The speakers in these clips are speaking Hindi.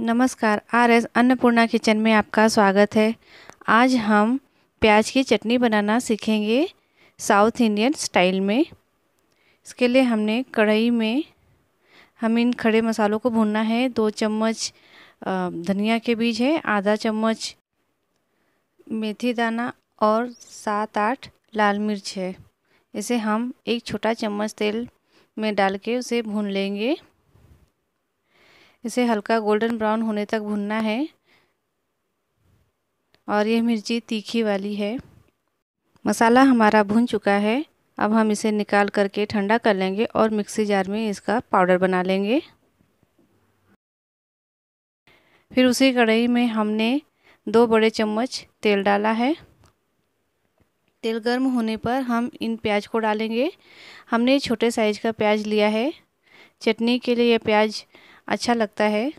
नमस्कार आर एस अन्नपूर्णा किचन में आपका स्वागत है आज हम प्याज की चटनी बनाना सीखेंगे साउथ इंडियन स्टाइल में इसके लिए हमने कढ़ाई में हम इन खड़े मसालों को भूनना है दो चम्मच धनिया के बीज है आधा चम्मच मेथी दाना और सात आठ लाल मिर्च है इसे हम एक छोटा चम्मच तेल में डाल के उसे भून लेंगे इसे हल्का गोल्डन ब्राउन होने तक भुनना है और यह मिर्ची तीखी वाली है मसाला हमारा भुन चुका है अब हम इसे निकाल करके ठंडा कर लेंगे और मिक्सी जार में इसका पाउडर बना लेंगे फिर उसी कढ़ाई में हमने दो बड़े चम्मच तेल डाला है तेल गर्म होने पर हम इन प्याज को डालेंगे हमने छोटे साइज़ का प्याज लिया है चटनी के लिए यह प्याज अच्छा लगता है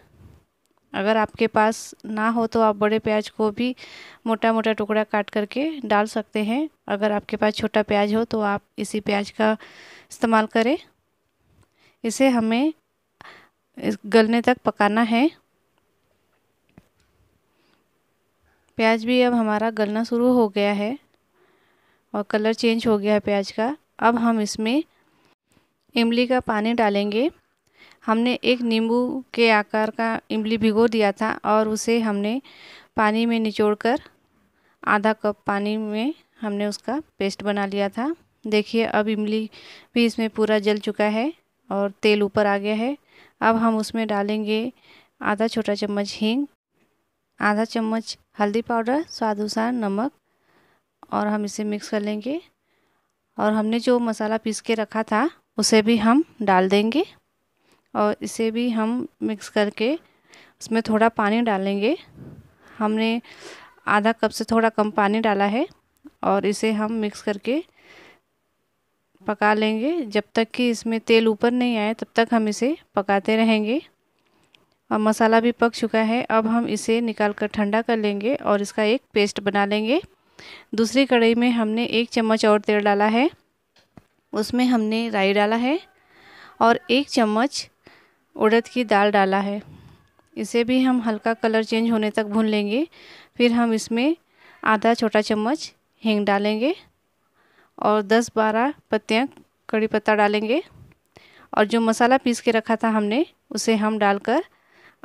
अगर आपके पास ना हो तो आप बड़े प्याज को भी मोटा मोटा टुकड़ा काट करके डाल सकते हैं अगर आपके पास छोटा प्याज हो तो आप इसी प्याज का इस्तेमाल करें इसे हमें गलने तक पकाना है प्याज भी अब हमारा गलना शुरू हो गया है और कलर चेंज हो गया है प्याज का अब हम इसमें इमली का पानी डालेंगे हमने एक नींबू के आकार का इमली भिगो दिया था और उसे हमने पानी में निचोड़कर आधा कप पानी में हमने उसका पेस्ट बना लिया था देखिए अब इमली भी इसमें पूरा जल चुका है और तेल ऊपर आ गया है अब हम उसमें डालेंगे आधा छोटा चम्मच हींग आधा चम्मच हल्दी पाउडर स्वाद अनुसार नमक और हम इसे मिक्स कर लेंगे और हमने जो मसाला पीस के रखा था उसे भी हम डाल देंगे और इसे भी हम मिक्स करके उसमें थोड़ा पानी डालेंगे हमने आधा कप से थोड़ा कम पानी डाला है और इसे हम मिक्स करके पका लेंगे जब तक कि इसमें तेल ऊपर नहीं आए तब तक हम इसे पकाते रहेंगे और मसाला भी पक चुका है अब हम इसे निकाल कर ठंडा कर लेंगे और इसका एक पेस्ट बना लेंगे दूसरी कढ़ाई में हमने एक चम्मच और तेल डाला है उसमें हमने राई डाला है और एक चम्मच उड़द की दाल डाला है इसे भी हम हल्का कलर चेंज होने तक भून लेंगे फिर हम इसमें आधा छोटा चम्मच हींग डालेंगे और 10-12 पत्तियाँ कड़ी पत्ता डालेंगे और जो मसाला पीस के रखा था हमने उसे हम डालकर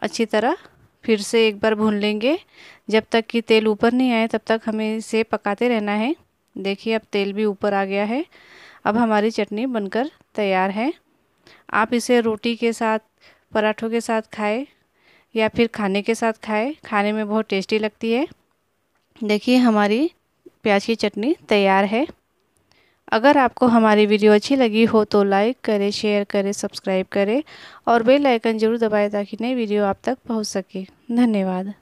अच्छी तरह फिर से एक बार भून लेंगे जब तक कि तेल ऊपर नहीं आए तब तक हमें इसे पकाते रहना है देखिए अब तेल भी ऊपर आ गया है अब हमारी चटनी बनकर तैयार है आप इसे रोटी के साथ पराठों के साथ खाए या फिर खाने के साथ खाए खाने में बहुत टेस्टी लगती है देखिए हमारी प्याज की चटनी तैयार है अगर आपको हमारी वीडियो अच्छी लगी हो तो लाइक करें शेयर करें सब्सक्राइब करें और बेल आइकन ज़रूर दबाएं ताकि नई वीडियो आप तक पहुंच सके धन्यवाद